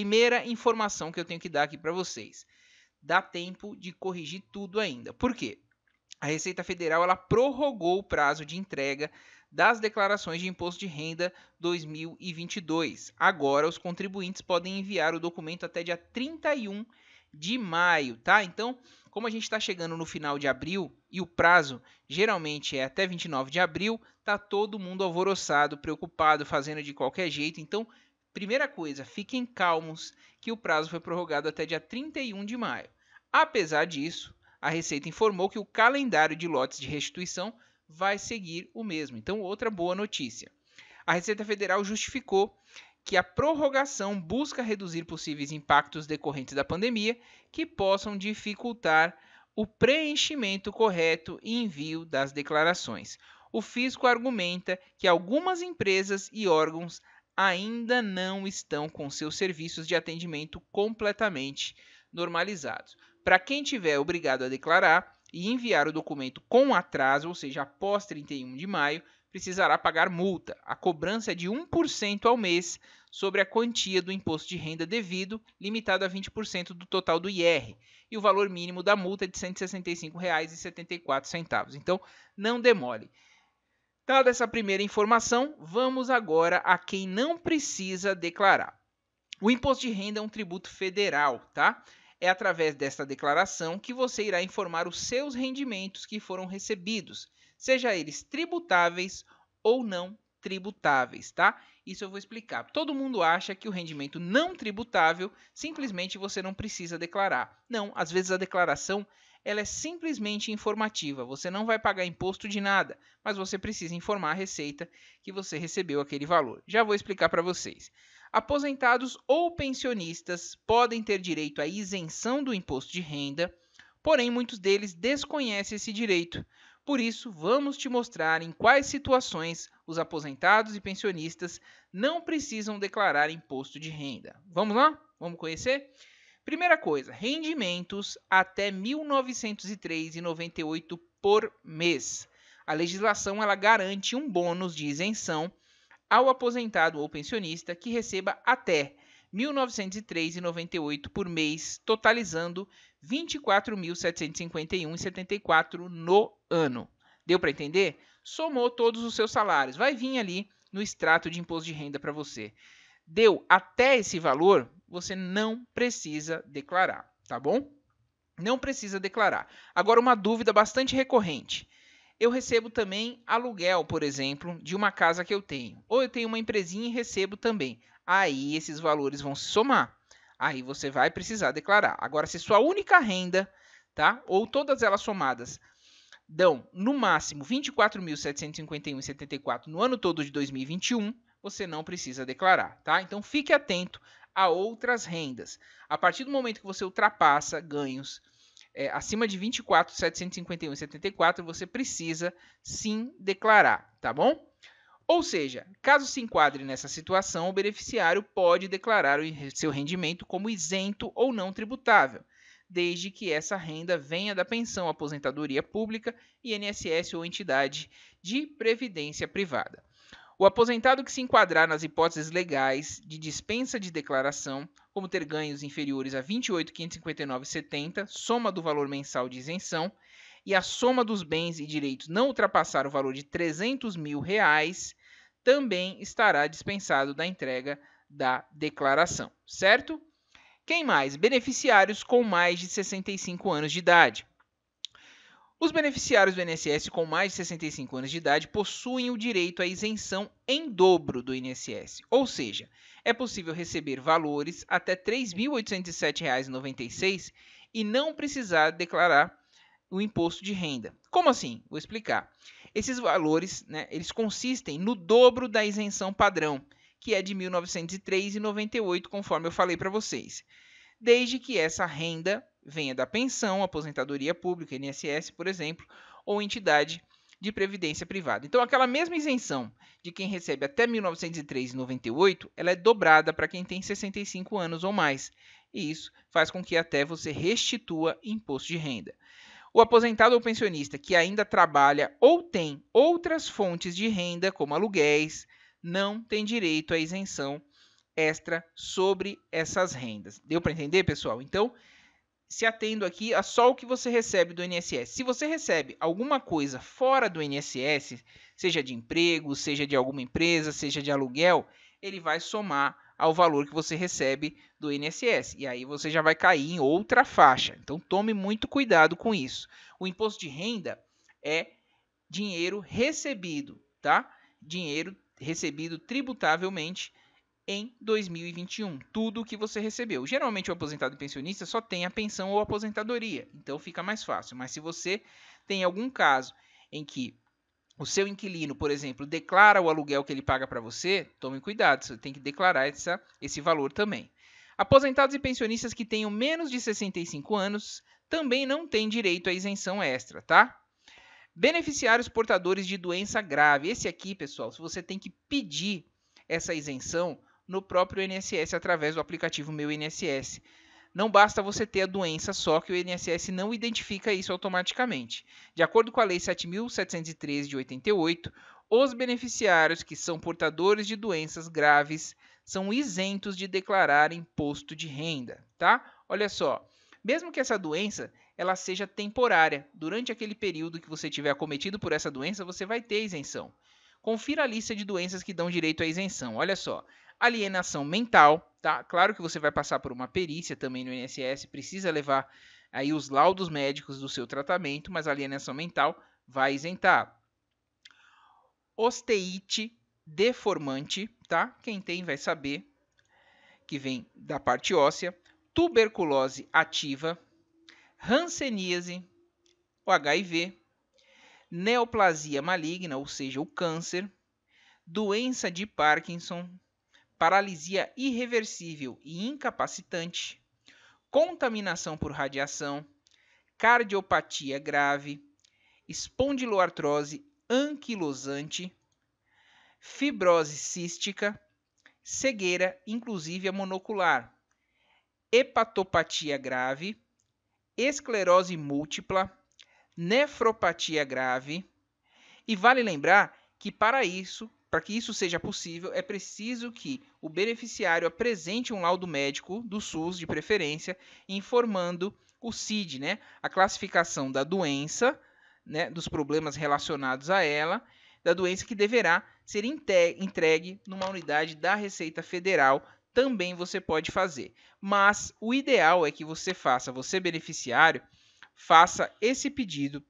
Primeira informação que eu tenho que dar aqui para vocês. Dá tempo de corrigir tudo ainda. Por quê? A Receita Federal ela prorrogou o prazo de entrega das declarações de imposto de renda 2022. Agora os contribuintes podem enviar o documento até dia 31 de maio, tá? Então, como a gente está chegando no final de abril e o prazo geralmente é até 29 de abril, tá todo mundo alvoroçado, preocupado, fazendo de qualquer jeito. Então, Primeira coisa, fiquem calmos que o prazo foi prorrogado até dia 31 de maio. Apesar disso, a Receita informou que o calendário de lotes de restituição vai seguir o mesmo. Então, outra boa notícia. A Receita Federal justificou que a prorrogação busca reduzir possíveis impactos decorrentes da pandemia que possam dificultar o preenchimento correto e envio das declarações. O fisco argumenta que algumas empresas e órgãos ainda não estão com seus serviços de atendimento completamente normalizados. Para quem tiver obrigado a declarar e enviar o documento com atraso, ou seja, após 31 de maio, precisará pagar multa. A cobrança é de 1% ao mês sobre a quantia do imposto de renda devido, limitado a 20% do total do IR, e o valor mínimo da multa é de R$ 165,74. Então, não demore. Dada essa primeira informação, vamos agora a quem não precisa declarar. O imposto de renda é um tributo federal, tá? É através desta declaração que você irá informar os seus rendimentos que foram recebidos, seja eles tributáveis ou não tributáveis, tá? Isso eu vou explicar. Todo mundo acha que o rendimento não tributável simplesmente você não precisa declarar. Não, às vezes a declaração ela é simplesmente informativa. Você não vai pagar imposto de nada, mas você precisa informar a Receita que você recebeu aquele valor. Já vou explicar para vocês. Aposentados ou pensionistas podem ter direito à isenção do imposto de renda, porém muitos deles desconhecem esse direito, por isso, vamos te mostrar em quais situações os aposentados e pensionistas não precisam declarar imposto de renda. Vamos lá? Vamos conhecer? Primeira coisa, rendimentos até R$ 1.903,98 por mês. A legislação ela garante um bônus de isenção ao aposentado ou pensionista que receba até 1.903,98 por mês, totalizando 24.751,74 no ano. Deu para entender? Somou todos os seus salários, vai vir ali no extrato de imposto de renda para você. Deu até esse valor, você não precisa declarar, tá bom? Não precisa declarar. Agora uma dúvida bastante recorrente eu recebo também aluguel, por exemplo, de uma casa que eu tenho. Ou eu tenho uma empresinha e recebo também aí esses valores vão se somar. Aí você vai precisar declarar. Agora, se sua única renda, tá? Ou todas elas somadas dão no máximo 24.751,74 no ano todo de 2021, você não precisa declarar, tá? Então fique atento a outras rendas. A partir do momento que você ultrapassa ganhos é, acima de 24.751,74, você precisa sim declarar, tá bom? Ou seja, caso se enquadre nessa situação, o beneficiário pode declarar seu rendimento como isento ou não tributável, desde que essa renda venha da pensão, aposentadoria pública, INSS ou entidade de previdência privada. O aposentado que se enquadrar nas hipóteses legais de dispensa de declaração, como ter ganhos inferiores a R$ 28.559,70, soma do valor mensal de isenção, e a soma dos bens e direitos não ultrapassar o valor de R$ 300 mil, reais, também estará dispensado da entrega da declaração, certo? Quem mais? Beneficiários com mais de 65 anos de idade. Os beneficiários do INSS com mais de 65 anos de idade possuem o direito à isenção em dobro do INSS, ou seja, é possível receber valores até R$ 3.807,96 e não precisar declarar o imposto de renda. Como assim? Vou explicar. Esses valores, né, eles consistem no dobro da isenção padrão, que é de 1903,98, conforme eu falei para vocês. Desde que essa renda venha da pensão, aposentadoria pública, INSS, por exemplo, ou entidade de previdência privada. Então, aquela mesma isenção de quem recebe até 1903,98, ela é dobrada para quem tem 65 anos ou mais. E isso faz com que até você restitua imposto de renda. O aposentado ou pensionista que ainda trabalha ou tem outras fontes de renda, como aluguéis, não tem direito à isenção extra sobre essas rendas. Deu para entender, pessoal? Então, se atendo aqui a é só o que você recebe do INSS. Se você recebe alguma coisa fora do INSS, seja de emprego, seja de alguma empresa, seja de aluguel, ele vai somar ao valor que você recebe do INSS. E aí você já vai cair em outra faixa. Então tome muito cuidado com isso. O imposto de renda é dinheiro recebido, tá? Dinheiro recebido tributavelmente em 2021, tudo o que você recebeu. Geralmente o aposentado e pensionista só tem a pensão ou a aposentadoria, então fica mais fácil. Mas se você tem algum caso em que o seu inquilino, por exemplo, declara o aluguel que ele paga para você, tome cuidado, você tem que declarar essa, esse valor também. Aposentados e pensionistas que tenham menos de 65 anos também não têm direito à isenção extra, tá? Beneficiários portadores de doença grave. Esse aqui, pessoal, você tem que pedir essa isenção no próprio INSS através do aplicativo Meu INSS não basta você ter a doença só que o INSS não identifica isso automaticamente. De acordo com a Lei 7.713 de 88, os beneficiários que são portadores de doenças graves são isentos de declarar imposto de renda, tá? Olha só, mesmo que essa doença ela seja temporária, durante aquele período que você tiver acometido por essa doença, você vai ter isenção. Confira a lista de doenças que dão direito à isenção. Olha só: alienação mental, tá? Claro que você vai passar por uma perícia também no INSS, precisa levar aí os laudos médicos do seu tratamento, mas alienação mental vai isentar. Osteite deformante, tá? Quem tem vai saber que vem da parte óssea, tuberculose ativa, ranceníase, o HIV, neoplasia maligna, ou seja, o câncer, doença de Parkinson, paralisia irreversível e incapacitante, contaminação por radiação, cardiopatia grave, espondiloartrose anquilosante, fibrose cística, cegueira, inclusive a monocular, hepatopatia grave, esclerose múltipla, nefropatia grave. E vale lembrar que para isso para que isso seja possível, é preciso que o beneficiário apresente um laudo médico do SUS, de preferência, informando o CID, né? a classificação da doença, né? dos problemas relacionados a ela, da doença que deverá ser entregue numa unidade da Receita Federal. Também você pode fazer. Mas o ideal é que você faça, você beneficiário, faça esse pedido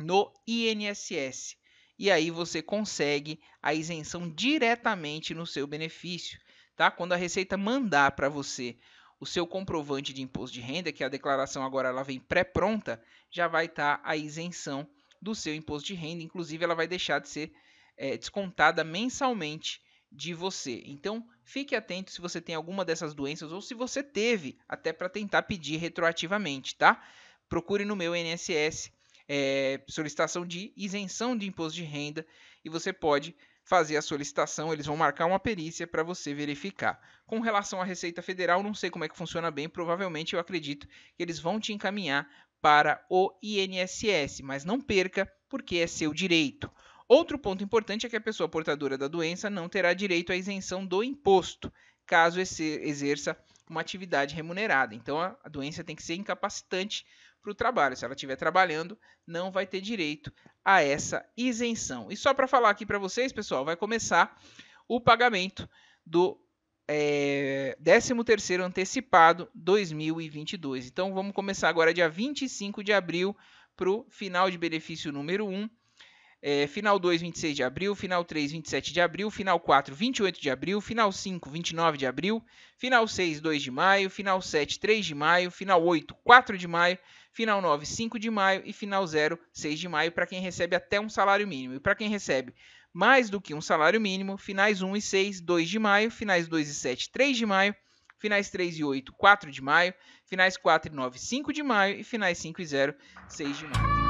no INSS e aí você consegue a isenção diretamente no seu benefício, tá? Quando a Receita mandar para você o seu comprovante de imposto de renda, que a declaração agora ela vem pré-pronta, já vai estar tá a isenção do seu imposto de renda, inclusive ela vai deixar de ser é, descontada mensalmente de você. Então, fique atento se você tem alguma dessas doenças ou se você teve, até para tentar pedir retroativamente, tá? Procure no meu INSS é, solicitação de isenção de imposto de renda e você pode fazer a solicitação, eles vão marcar uma perícia para você verificar. Com relação à Receita Federal, não sei como é que funciona bem, provavelmente eu acredito que eles vão te encaminhar para o INSS, mas não perca porque é seu direito. Outro ponto importante é que a pessoa portadora da doença não terá direito à isenção do imposto, caso exerça uma atividade remunerada. Então a doença tem que ser incapacitante para o trabalho. Se ela estiver trabalhando, não vai ter direito a essa isenção. E só para falar aqui para vocês, pessoal, vai começar o pagamento do eh, é, 13º antecipado 2022. Então vamos começar agora dia 25 de abril para o final de benefício número 1, é, final 2, 26 de abril, final 3, 27 de abril, final 4, 28 de abril, final 5, 29 de abril, final 6, 2 de maio, final 7, 3 de maio, final 8, 4 de maio, final 9, 5 de maio e final 0, 6 de maio para quem recebe até um salário mínimo. E para quem recebe mais do que um salário mínimo, finais 1 e 6, 2 de maio, finais 2 e 7, 3 de maio, finais 3 e 8, 4 de maio, finais 4 e 9, 5 de maio e finais 5 e 0, 6 de maio.